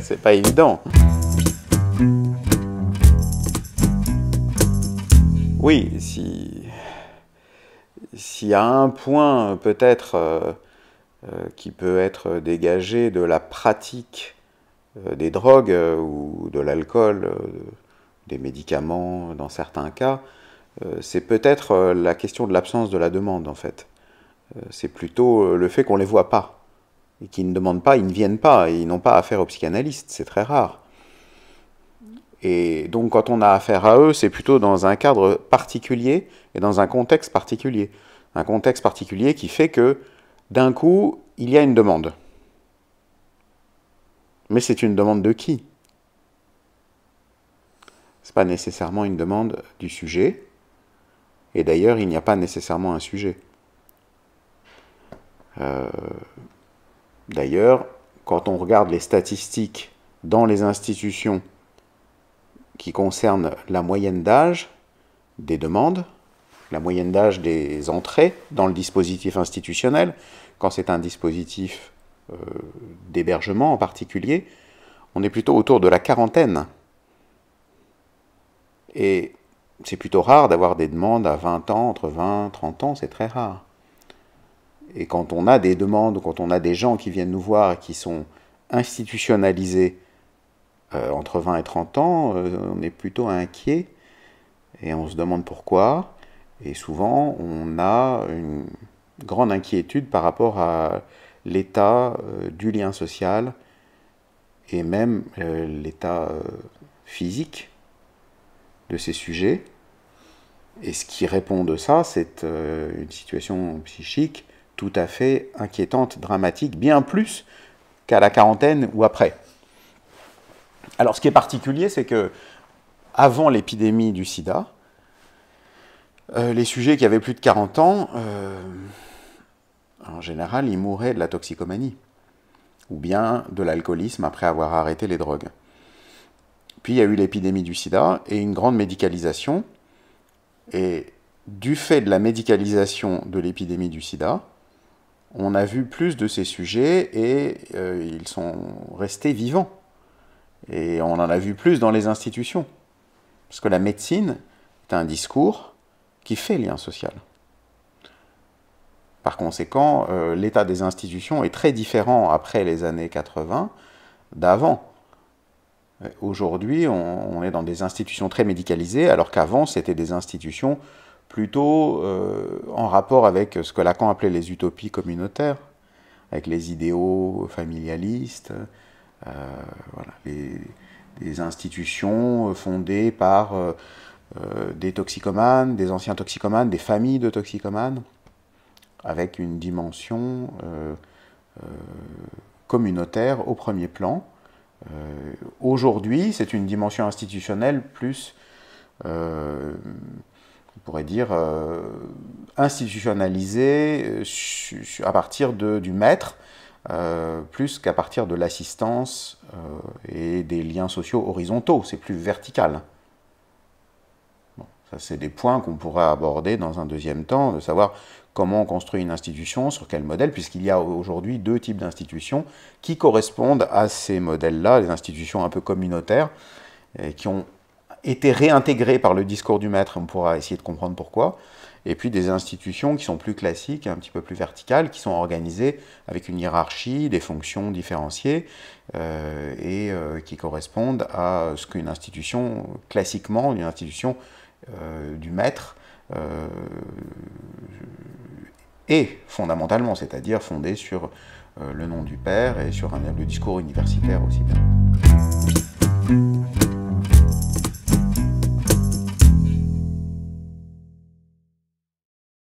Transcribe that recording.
C'est pas évident. Oui, si s'il y a un point peut-être euh, euh, qui peut être dégagé de la pratique euh, des drogues ou de l'alcool, des médicaments dans certains cas, c'est peut-être la question de l'absence de la demande en fait. c'est plutôt le fait qu'on ne les voit pas et qui ne demandent pas, ils ne viennent pas, ils n'ont pas affaire aux psychanalystes, c'est très rare. Et donc quand on a affaire à eux, c'est plutôt dans un cadre particulier et dans un contexte particulier. Un contexte particulier qui fait que d'un coup, il y a une demande. Mais c'est une demande de qui Ce n'est pas nécessairement une demande du sujet. Et d'ailleurs, il n'y a pas nécessairement un sujet. Euh, D'ailleurs, quand on regarde les statistiques dans les institutions qui concernent la moyenne d'âge des demandes, la moyenne d'âge des entrées dans le dispositif institutionnel, quand c'est un dispositif euh, d'hébergement en particulier, on est plutôt autour de la quarantaine. Et c'est plutôt rare d'avoir des demandes à 20 ans, entre 20 et 30 ans, c'est très rare. Et quand on a des demandes, quand on a des gens qui viennent nous voir et qui sont institutionnalisés euh, entre 20 et 30 ans, euh, on est plutôt inquiet et on se demande pourquoi. Et souvent, on a une grande inquiétude par rapport à l'état euh, du lien social et même l'état physique de ces sujets. Et ce qui répond de ça, c'est une situation psychique tout à fait inquiétante, dramatique, bien plus qu'à la quarantaine ou après. Alors ce qui est particulier, c'est que avant l'épidémie du sida, euh, les sujets qui avaient plus de 40 ans, euh, en général, ils mouraient de la toxicomanie ou bien de l'alcoolisme après avoir arrêté les drogues. Puis il y a eu l'épidémie du sida et une grande médicalisation. Et du fait de la médicalisation de l'épidémie du sida, on a vu plus de ces sujets et euh, ils sont restés vivants. Et on en a vu plus dans les institutions. Parce que la médecine est un discours qui fait lien social. Par conséquent, euh, l'état des institutions est très différent après les années 80 d'avant. Euh, aujourd'hui, on, on est dans des institutions très médicalisées, alors qu'avant, c'était des institutions plutôt euh, en rapport avec ce que Lacan appelait les utopies communautaires, avec les idéaux familialistes, euh, les, institutions fondées par euh, euh, des toxicomanes, des anciens toxicomanes, des familles de toxicomanes, avec une dimension communautaire au premier plan. Aujourd'hui, c'est une dimension institutionnelle plus on pourrait dire, euh, institutionnalisé euh, à partir du maître, euh, plus qu'à partir de l'assistance et des liens sociaux horizontaux, c'est plus vertical. Bon, ça, c'est des points qu'on pourrait aborder dans un deuxième temps, de savoir comment on construit une institution, sur quel modèle, puisqu'il y a aujourd'hui deux types d'institutions qui correspondent à ces modèles-là, les institutions un peu communautaires, et qui ont été réintégrés par le discours du maître, on pourra essayer de comprendre pourquoi, et puis des institutions qui sont plus classiques, un petit peu plus verticales, qui sont organisées avec une hiérarchie, des fonctions différenciées, euh, et euh, qui correspondent à ce qu'une institution, classiquement, une institution euh, du maître, est fondamentalement, c'est-à-dire fondée sur le nom du père et sur un, le discours universitaire aussi bien.